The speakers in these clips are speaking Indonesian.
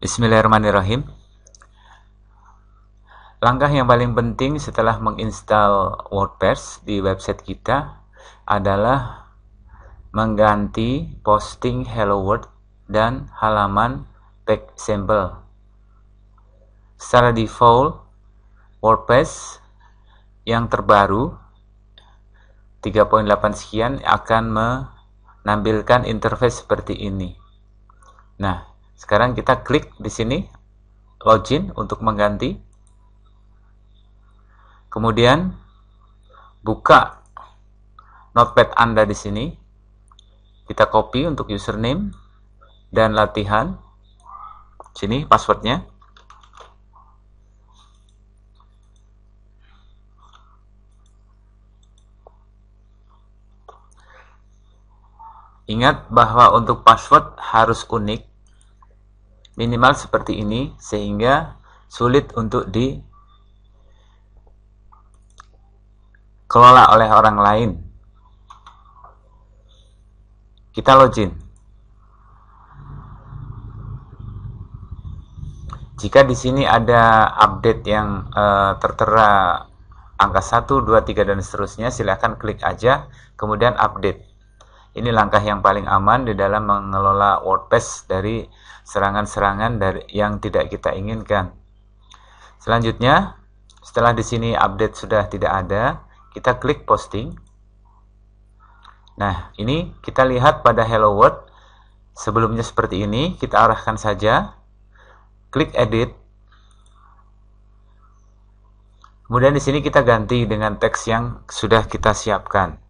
Bismillahirrahmanirrahim. Langkah yang paling penting setelah menginstal WordPress di website kita adalah mengganti posting Hello World dan halaman back sample. Secara default, WordPress yang terbaru 3.8 sekian akan menampilkan interface seperti ini. Nah, sekarang kita klik di sini login untuk mengganti. Kemudian buka notepad Anda di sini. Kita copy untuk username dan latihan. Sini passwordnya. Ingat bahwa untuk password harus unik minimal seperti ini sehingga sulit untuk di kelola oleh orang lain. Kita login. Jika di sini ada update yang eh, tertera angka 1, 2, 3 dan seterusnya, silahkan klik aja kemudian update. Ini langkah yang paling aman di dalam mengelola WordPress dari serangan-serangan dari yang tidak kita inginkan. Selanjutnya, setelah di sini update sudah tidak ada, kita klik posting. Nah, ini kita lihat pada Hello World sebelumnya seperti ini, kita arahkan saja. Klik edit. Kemudian di sini kita ganti dengan teks yang sudah kita siapkan.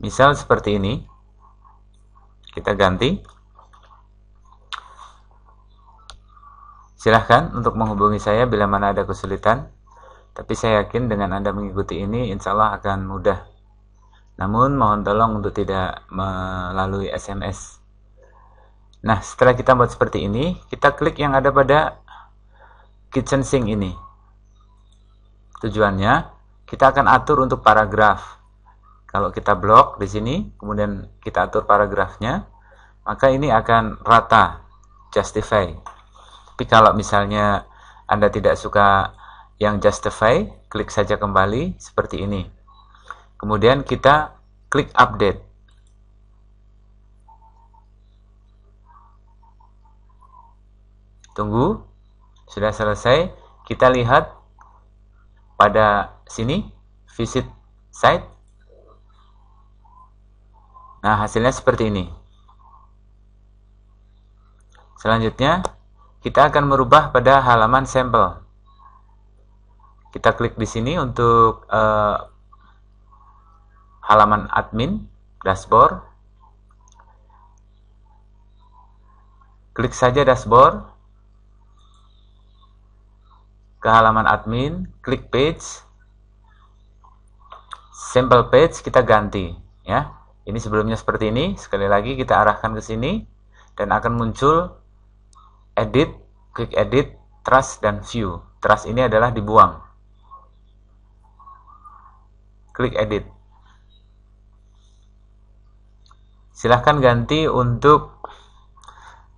Misal seperti ini. Kita ganti. Silahkan untuk menghubungi saya bila mana ada kesulitan. Tapi saya yakin dengan Anda mengikuti ini insya Allah akan mudah. Namun mohon tolong untuk tidak melalui SMS. Nah setelah kita buat seperti ini, kita klik yang ada pada kitchen sink ini. Tujuannya, kita akan atur untuk paragraf. Kalau kita blok di sini, kemudian kita atur paragrafnya, maka ini akan rata, justify. Tapi kalau misalnya Anda tidak suka yang justify, klik saja kembali seperti ini. Kemudian kita klik update. Tunggu, sudah selesai. Kita lihat pada sini, visit site Nah, hasilnya seperti ini. Selanjutnya, kita akan merubah pada halaman sampel. Kita klik di sini untuk uh, halaman admin, dashboard. Klik saja dashboard. Ke halaman admin, klik page. Sampel page kita ganti, ya. Ini sebelumnya seperti ini, sekali lagi kita arahkan ke sini dan akan muncul edit, klik edit, trust dan view. Trust ini adalah dibuang. Klik edit. Silahkan ganti untuk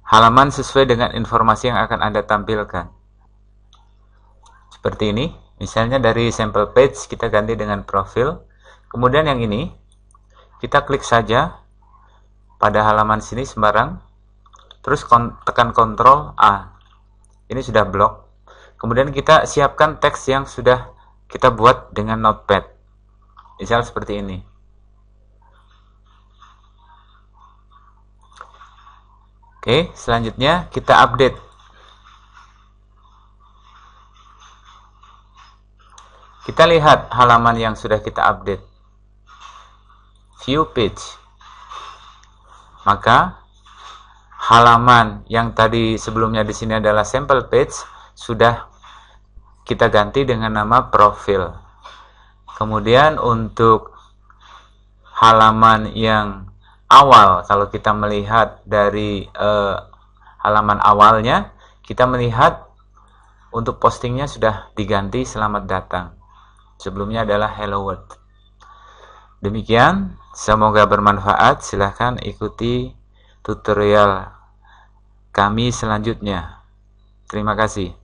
halaman sesuai dengan informasi yang akan Anda tampilkan. Seperti ini, misalnya dari sample page kita ganti dengan profil. Kemudian yang ini, kita klik saja pada halaman sini sembarang, terus kon tekan Ctrl A. Ini sudah blok. Kemudian kita siapkan teks yang sudah kita buat dengan Notepad. Misal seperti ini. Oke, selanjutnya kita update. Kita lihat halaman yang sudah kita update view page. Maka halaman yang tadi sebelumnya di sini adalah sample page sudah kita ganti dengan nama profil. Kemudian untuk halaman yang awal kalau kita melihat dari eh, halaman awalnya kita melihat untuk postingnya sudah diganti selamat datang. Sebelumnya adalah hello world. Demikian, semoga bermanfaat. Silahkan ikuti tutorial kami selanjutnya. Terima kasih.